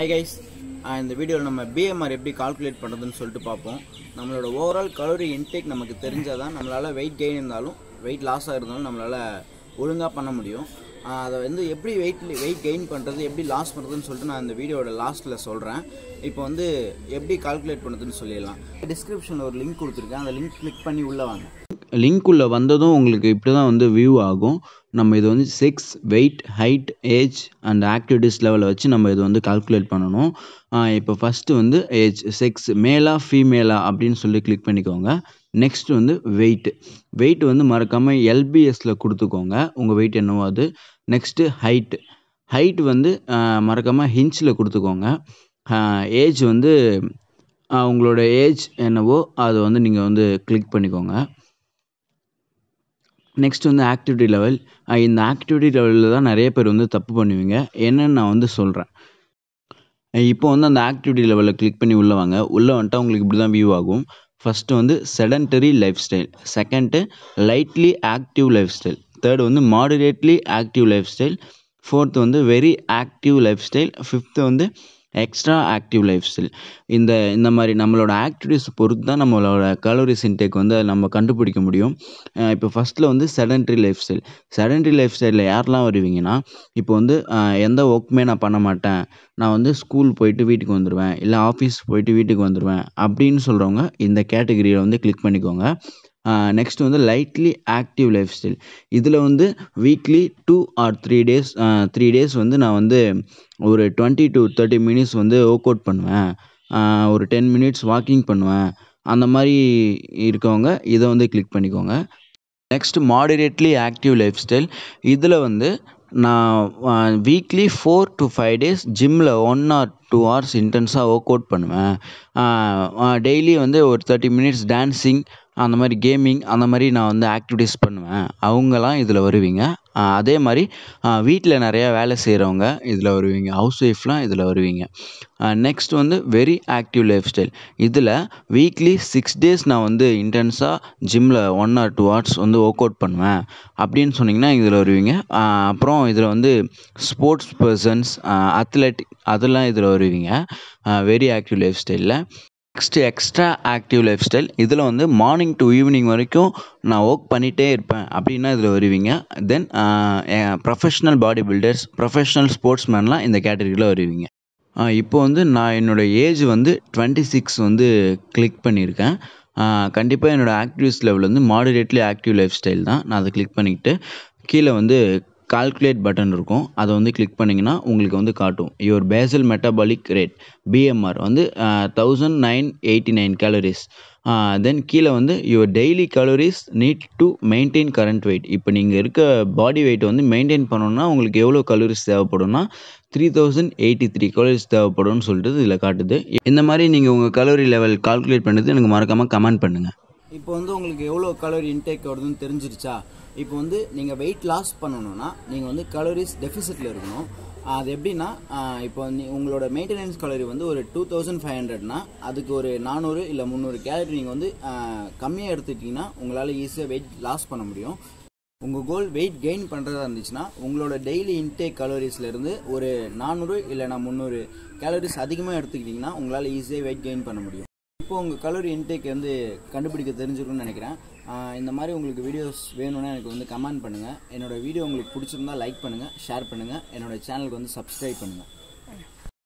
hi guys இந்த வீடியோவில் நம்ம பிஎம்ஆர் எப்படி கால்குலேட் பண்ணுறதுன்னு சொல்லிட்டு பார்ப்போம் நம்மளோட ஓவரால் கலோரி இன்டேக் நமக்கு தெரிஞ்சால் தான் நம்மளால் வெயிட் கெயின் இருந்தாலும் வெயிட் லாஸாக இருந்தாலும் நம்மளால் ஒழுங்காக பண்ண முடியும் அதை வந்து எப்படி வெயிட் வெயிட் கெயின் பண்ணுறது எப்படி லாஸ் பண்ணுறதுன்னு சொல்லிட்டு நான் இந்த வீடியோட லாஸ்ட்டில் சொல்கிறேன் இப்போ வந்து எப்படி கால்குலேட் பண்ணுறதுன்னு சொல்லிடலாம் டிஸ்கிரிப்ஷனில் ஒரு லிங்க் கொடுத்துருக்கேன் அந்த லிங்க் கிளிக் பண்ணி உள்ளே வாங்க லிங்க்குள்ளே வந்ததும் உங்களுக்கு இப்படி தான் வந்து வியூ ஆகும் நம்ம இது வந்து sex weight height age and activities லெவலை வச்சு நம்ம இது வந்து கால்குலேட் பண்ணணும் இப்போ ஃபஸ்ட்டு வந்து ஏஜ் செக்ஸ் மேலா ஃபீமேலா அப்படின்னு சொல்லி கிளிக் பண்ணிக்கோங்க நெக்ஸ்ட் வந்து வெயிட் வெயிட் வந்து மறக்காமல் எல்பிஎஸில் கொடுத்துக்கோங்க உங்கள் வெயிட் என்னவோ அது நெக்ஸ்ட்டு ஹைட் ஹைட் வந்து மறக்காமல் ஹிஞ்சில் கொடுத்துக்கோங்க ஏஜ் வந்து உங்களோட ஏஜ் என்னவோ அதை வந்து நீங்கள் வந்து கிளிக் பண்ணிக்கோங்க நெக்ஸ்ட் வந்து ஆக்டிவிட்டி லெவல் இந்த ஆக்டிவிட்டி லெவலில் தான் நிறைய பேர் வந்து தப்பு பண்ணுவீங்க என்னன்னு நான் வந்து சொல்கிறேன் இப்போ வந்து அந்த ஆக்டிவிட்டி லெவலில் கிளிக் பண்ணி உள்ளே வாங்க உள்ளே வந்துட்டு உங்களுக்கு இப்படி தான் வியூ ஆகும் ஃபஸ்ட்டு வந்து sedentary lifestyle second lightly active lifestyle third வந்து moderately active lifestyle fourth வந்து very active lifestyle fifth வந்து எக்ஸ்ட்ரா ஆக்டிவ் லைஃப் ஸ்டைல் இந்த இந்த மாதிரி நம்மளோட ஆக்டிவிட்டிஸை பொறுத்து தான் நம்மளோட கலோரிஸ் இன்டேக் வந்து நம்ம கண்டுபிடிக்க முடியும் இப்போ ஃபஸ்ட்டில் வந்து செடன்ட்ரி லைஃப் ஸ்டைல் செடன்ட்ரி லைஃப் ஸ்டைலில் யாரெல்லாம் வருவீங்கன்னா இப்போ வந்து எந்த ஒர்க்குமே நான் பண்ண மாட்டேன் நான் வந்து ஸ்கூல் போயிட்டு வீட்டுக்கு வந்துடுவேன் இல்லை ஆஃபீஸ் போயிட்டு வீட்டுக்கு வந்துடுவேன் அப்படின்னு சொல்கிறவங்க இந்த கேட்டகிரியில் வந்து கிளிக் பண்ணிக்கோங்க நெக்ஸ்ட் வந்து லைட்லி ஆக்டிவ் லைஃப் ஸ்டைல் இதில் வந்து weekly two or three days three days வந்து நான் வந்து ஒரு டுவெண்ட்டி டு தேர்ட்டி மினிட்ஸ் வந்து ஒர்க் அவுட் பண்ணுவேன் ஒரு டென் மினிட்ஸ் வாக்கிங் பண்ணுவேன் அந்த மாதிரி இருக்கவங்க இதை வந்து கிளிக் பண்ணிக்கோங்க next moderately active lifestyle இதில் வந்து நான் weekly four to five days ஜிம்மில் ஒன் ஆர் டூ ஹவர்ஸ் இன்டென்ஸாக ஒர்க் அவுட் பண்ணுவேன் டெய்லி வந்து ஒரு தேர்ட்டி மினிட்ஸ் டான்ஸிங் அந்த மாதிரி கேமிங் அந்த மாதிரி நான் வந்து ஆக்டிவிட்டீஸ் பண்ணுவேன் அவங்களாம் இதில் வருவீங்க அதே மாதிரி வீட்டில் நிறையா வேலை செய்கிறவங்க இதில் வருவீங்க ஹவுஸ் ஒய்ஃப்லாம் இதில் வருவீங்க நெக்ஸ்ட் வந்து வெரி ஆக்டிவ் லைஃப் ஸ்டைல் இதில் வீக்லி சிக்ஸ் டேஸ் நான் வந்து இன்டென்ஸாக ஜிம்மில் ஒன் ஆர் டூ ஹவர்ஸ் வந்து ஒர்க் அவுட் பண்ணுவேன் அப்படின்னு சொன்னிங்கன்னா இதில் வருவீங்க அப்புறம் இதில் வந்து ஸ்போர்ட்ஸ் பர்சன்ஸ் அத்லெட் அதெல்லாம் இதில் வருவீங்க வெரி ஆக்டிவ் லைஃப் ஸ்டைலில் next extra active lifestyle இதில் வந்து மார்னிங் டு ஈவினிங் வரைக்கும் நான் ஒர்க் பண்ணிகிட்டே இருப்பேன் அப்படின்னா இதில் வருவீங்க then professional bodybuilders professional sports மேன்லாம் இந்த கேட்டகரியில் வருவீங்க இப்போ வந்து நான் என்னோடய ஏஜ் வந்து டுவெண்ட்டி சிக்ஸ் வந்து கிளிக் பண்ணியிருக்கேன் கண்டிப்பாக என்னோடய ஆக்டிவிஸ் லெவல் வந்து மாடரேட்லி ஆக்டிவ் லைஃப் ஸ்டைல் தான் நான் அதை கிளிக் பண்ணிக்கிட்டு கீழே வந்து கால்குலேட் பட்டன் இருக்கும் அதை வந்து கிளிக் பண்ணிங்கன்னா உங்களுக்கு வந்து காட்டும் your basal metabolic rate BMR வந்து thousand nine eighty nine calories then கீழே வந்து your daily calories need to maintain current weight இப்போ நீங்கள் இருக்க பாடி வெயிட் வந்து மெயின்டைன் பண்ணணும்னா உங்களுக்கு எவ்வளோ கலோரிஸ் தேவைப்படும்னா three thousand eighty three calories தேவைப்படும்னு சொல்லிட்டு இதில் காட்டுது இந்த மாதிரி நீங்கள் உங்கள் கலோரி லெவல் கால்குலேட் பண்ணுறது எனக்கு மறக்காமல் கமெண்ட் பண்ணுங்கள் இப்போ வந்து உங்களுக்கு எவ்வளோ கலோரி இன்டேக் வருதுன்னு தெரிஞ்சிருச்சா இப்போ வந்து நீங்கள் வெயிட் லாஸ் பண்ணணும்னா நீங்கள் வந்து கலோரிஸ் டெஃபிசிட்டில் இருக்கணும் அது எப்படின்னா இப்போ நீ உங்களோட மெயின்டெனன்ஸ் கலோரி வந்து ஒரு டூ தௌசண்ட் ஃபைவ் ஹண்ட்ரட்னா அதுக்கு ஒரு நானூறு இல்லை முந்நூறு கேலரி நீங்கள் வந்து கம்மியாக எடுத்துக்கிட்டிங்கன்னா உங்களால் ஈஸியாக வெயிட் லாஸ் பண்ண முடியும் உங்கள் கோல் வெயிட் கெயின் பண்ணுறதா இருந்துச்சுன்னா உங்களோட டெய்லி இன்டேக் கலோரிஸ்லேருந்து ஒரு நானூறு இல்லைனா முந்நூறு கேலரிஸ் அதிகமாக எடுத்துக்கிட்டிங்கன்னா உங்களால் ஈஸியாக வெயிட் கெயின் பண்ண முடியும் இப்போ உங்கள் கலோரி இன்டேக் வந்து கண்டுபிடிக்க தெரிஞ்சிருக்கும்னு நினைக்கிறேன் இந்த மாதிரி உங்களுக்கு வீடியோஸ் வேணும்னா எனக்கு வந்து கமெண்ட் பண்ணுங்கள் என்னோடய வீடியோ உங்களுக்கு பிடிச்சிருந்தா லைக் பண்ணுங்கள் ஷேர் பண்ணுங்கள் என்னோடய சேனலுக்கு வந்து சப்ஸ்கிரைப் பண்ணுங்கள்